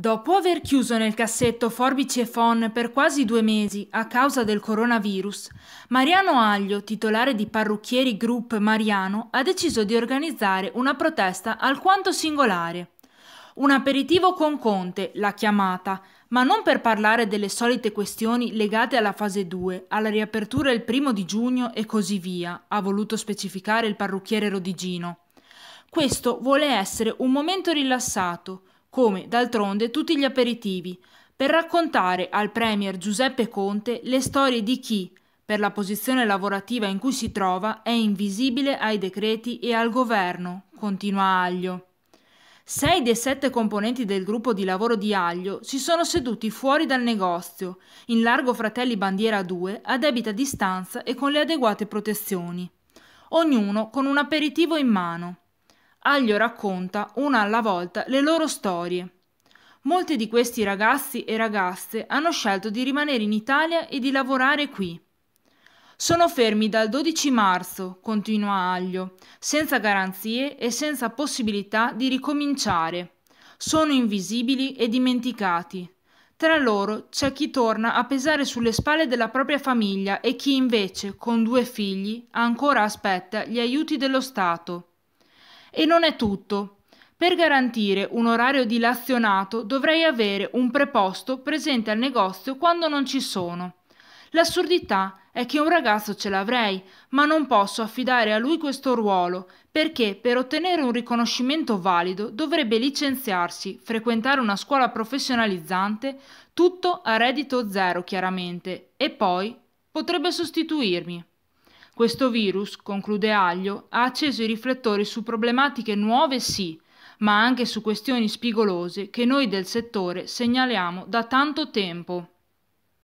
Dopo aver chiuso nel cassetto forbici e phon per quasi due mesi a causa del coronavirus, Mariano Aglio, titolare di Parrucchieri Group Mariano, ha deciso di organizzare una protesta alquanto singolare. Un aperitivo con Conte, l'ha chiamata, ma non per parlare delle solite questioni legate alla fase 2, alla riapertura il primo di giugno e così via, ha voluto specificare il parrucchiere Rodigino. Questo vuole essere un momento rilassato, come d'altronde tutti gli aperitivi, per raccontare al Premier Giuseppe Conte le storie di chi, per la posizione lavorativa in cui si trova, è invisibile ai decreti e al governo, continua Aglio. Sei dei sette componenti del gruppo di lavoro di Aglio si sono seduti fuori dal negozio, in largo Fratelli Bandiera 2, a debita distanza e con le adeguate protezioni. Ognuno con un aperitivo in mano. Aglio racconta una alla volta le loro storie. Molti di questi ragazzi e ragazze hanno scelto di rimanere in Italia e di lavorare qui. Sono fermi dal 12 marzo, continua Aglio, senza garanzie e senza possibilità di ricominciare. Sono invisibili e dimenticati. Tra loro c'è chi torna a pesare sulle spalle della propria famiglia e chi invece, con due figli, ancora aspetta gli aiuti dello Stato. E non è tutto. Per garantire un orario dilazionato dovrei avere un preposto presente al negozio quando non ci sono. L'assurdità è che un ragazzo ce l'avrei, ma non posso affidare a lui questo ruolo, perché per ottenere un riconoscimento valido dovrebbe licenziarsi, frequentare una scuola professionalizzante, tutto a reddito zero chiaramente, e poi potrebbe sostituirmi. Questo virus, conclude Aglio, ha acceso i riflettori su problematiche nuove sì, ma anche su questioni spigolose che noi del settore segnaliamo da tanto tempo.